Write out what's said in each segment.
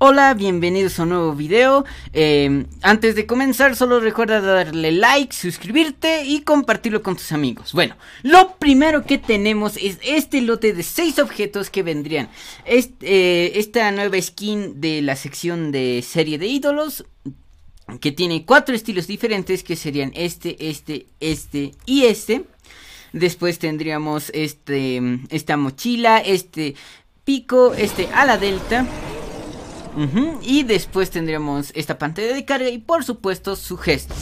Hola, bienvenidos a un nuevo video. Em, antes de comenzar, solo recuerda darle like, suscribirte y compartirlo con tus amigos. Bueno, lo primero que tenemos es este lote de 6 objetos que vendrían. Eh, esta nueva skin de la sección de serie de ídolos. Que tiene cuatro estilos diferentes que serían este, este, este y este. Después tendríamos este, esta mochila, este pico, este ala delta y después tendríamos esta pantalla de carga y por supuesto su gesto.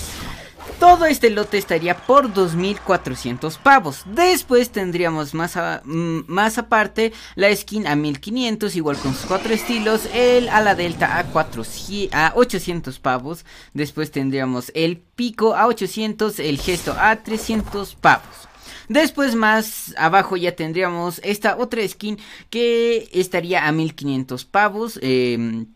Todo este lote estaría por 2.400 pavos. Después tendríamos más, mm, más aparte la skin a 1.500, igual con sus cuatro estilos. El ala delta a, 4, a 800 pavos. Después tendríamos el pico a 800, el gesto a 300 pavos. Después más abajo ya tendríamos esta otra skin que estaría a 1500 pavos. Em,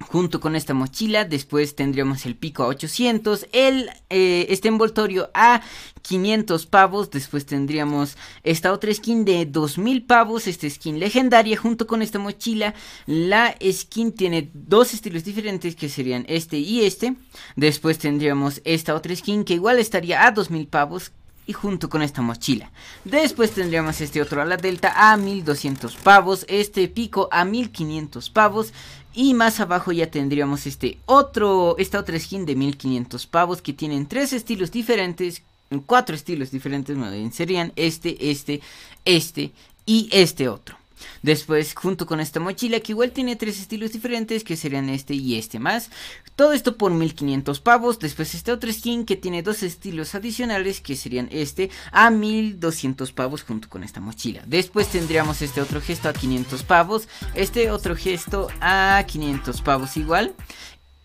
junto con esta mochila. Después tendríamos el pico a 800, el, eh, este envoltorio a 500 pavos. Después tendríamos esta otra skin de 2000 pavos, esta skin legendaria junto con esta mochila. La skin tiene dos estilos diferentes que serían este y este. Después tendríamos esta otra skin que igual estaría a 2000 pavos y junto con esta mochila. Después tendríamos este otro ala delta a 1200 pavos, este pico a 1500 pavos y más abajo ya tendríamos este otro, esta otra skin de 1500 pavos que tienen tres estilos diferentes, cuatro estilos diferentes, serían este, este, este y este otro. Después, junto con esta mochila que igual tiene tres estilos diferentes, que serían este y este más. Todo esto por 1500 pavos. Después este otro skin que tiene dos estilos adicionales, que serían este a 1200 pavos junto con esta mochila. Después tendríamos este otro gesto a 500 pavos, este otro gesto a 500 pavos igual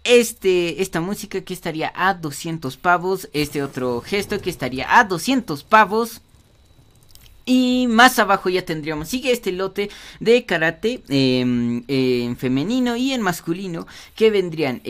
este, esta música que estaría a 200 pavos, este otro gesto que estaría a 200 pavos. Y más abajo ya tendríamos, sigue este lote de karate em, en femenino y en masculino, que vendrían 5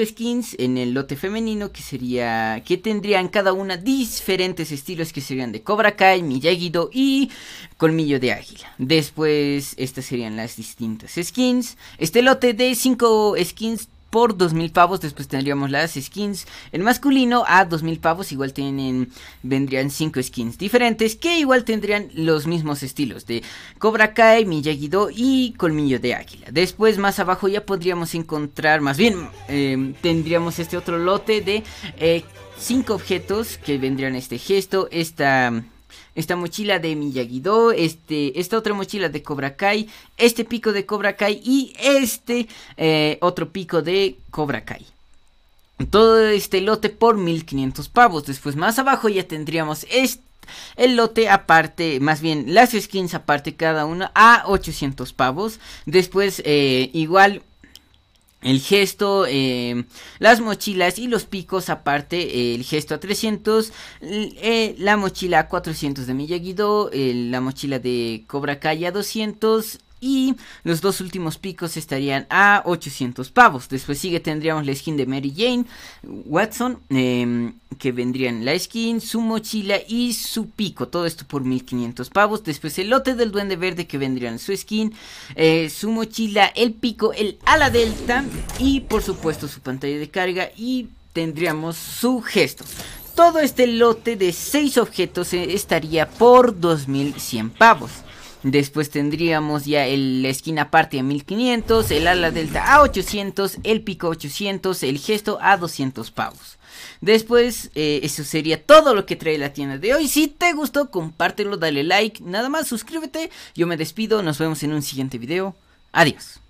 eh, skins en el lote femenino, que sería, que tendrían cada una diferentes estilos, que serían de Cobra Kai, Miyagi-Do y Colmillo de Águila. Después, estas serían las distintas skins. Este lote de 5 skins por 2.000 pavos, después tendríamos las skins en masculino a 2.000 pavos, igual tienen, vendrían 5 skins diferentes que igual tendrían los mismos estilos de Cobra Kai, Miyagi-Do y Colmillo de Águila. Después más abajo ya podríamos encontrar, más bien em, tendríamos este otro lote de 5 eh, objetos que vendrían este gesto, esta esta mochila de miyagi este, esta otra mochila de Cobra Kai, este pico de Cobra Kai y este eh, otro pico de Cobra Kai. Todo este lote por 1500 pavos. Después más abajo ya tendríamos este, el lote aparte, más bien las skins aparte cada una a 800 pavos. Después eh, igual el gesto, eh, las mochilas y los picos aparte, eh, el gesto a 300, eh, la mochila a 400 de Miyagi-Do, la mochila de Cobra Kai a 200 y los dos últimos picos estarían a 800 pavos. Después sigue tendríamos la skin de Mary Jane Watson, em, que vendrían la skin, su mochila y su pico. Todo esto por 1500 pavos. Después el lote del duende verde que vendrían su skin, eh, su mochila, el pico, el ala delta y por supuesto su pantalla de carga y tendríamos su gesto todo este lote de 6 objetos eh, estaría por 2100 pavos. Después tendríamos ya el, la esquina parte a 1500, el ala delta a 800, el pico a 800, el gesto a 200 pavos. Después, eh, eso sería todo lo que trae la tienda de hoy. Si te gustó, compártelo, dale like, nada más, suscríbete. Yo me despido, nos vemos en un siguiente video. Adiós.